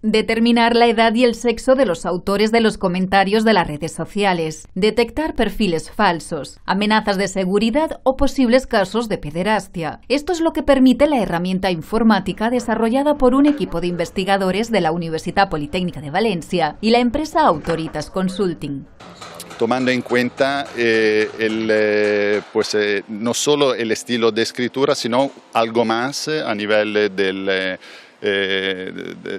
Determinar la edad y el sexo de los autores de los comentarios de las redes sociales. Detectar perfiles falsos, amenazas de seguridad o posibles casos de pederastia. Esto es lo que permite la herramienta informática desarrollada por un equipo de investigadores de la Universidad Politécnica de Valencia y la empresa Autoritas Consulting tomando en cuenta eh, el, eh, pues, eh, no solo el estilo de escritura, sino algo más a nivel del eh,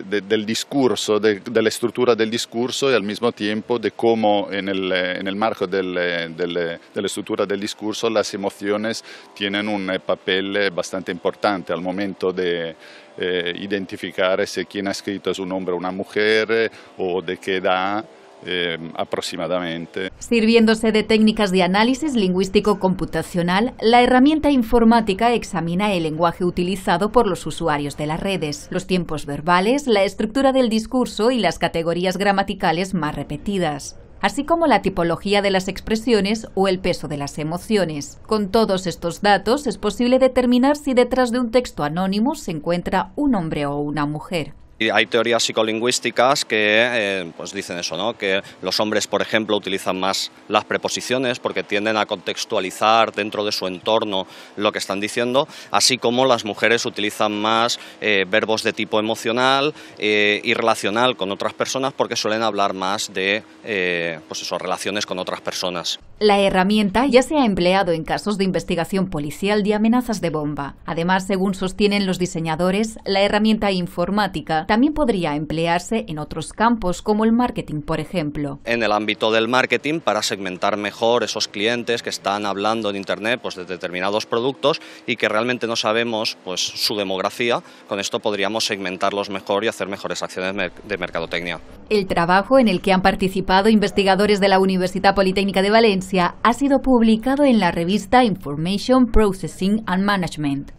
del discurso, de, la estructura del discurso y al mismo tiempo de cómo en el eh, marco eh, de la estructura del discurso las emociones tienen un papel bastante importante al momento de identificar si quien ha escrito es un hombre o una mujer o de qué edad. Eh, aproximadamente. Sirviéndose de técnicas de análisis lingüístico-computacional, la herramienta informática examina el lenguaje utilizado por los usuarios de las redes, los tiempos verbales, la estructura del discurso y las categorías gramaticales más repetidas así como la tipología de las expresiones o el peso de las emociones. Con todos estos datos es posible determinar si detrás de un texto anónimo se encuentra un hombre o una mujer hay teorías psicolingüísticas que eh, pues dicen eso, ¿no? que los hombres, por ejemplo, utilizan más las preposiciones porque tienden a contextualizar dentro de su entorno lo que están diciendo, así como las mujeres utilizan más eh, verbos de tipo emocional eh, y relacional con otras personas porque suelen hablar más de pues eso, relaciones con otras personas. La herramienta ya se ha empleado en casos de investigación policial de amenazas de bomba. Además, según sostienen los diseñadores, la herramienta informática también podría emplearse en otros campos como el marketing, por ejemplo. En el ámbito del marketing, para segmentar mejor esos clientes que están hablando en Internet pues, de determinados productos y que realmente no sabemos pues, su demografía, con esto podríamos segmentarlos mejor y hacer mejores acciones de mercadotecnia. El trabajo en el que han participado investigadores de la Universidad Politécnica de Valencia ha sido publicado en la revista Information Processing and Management.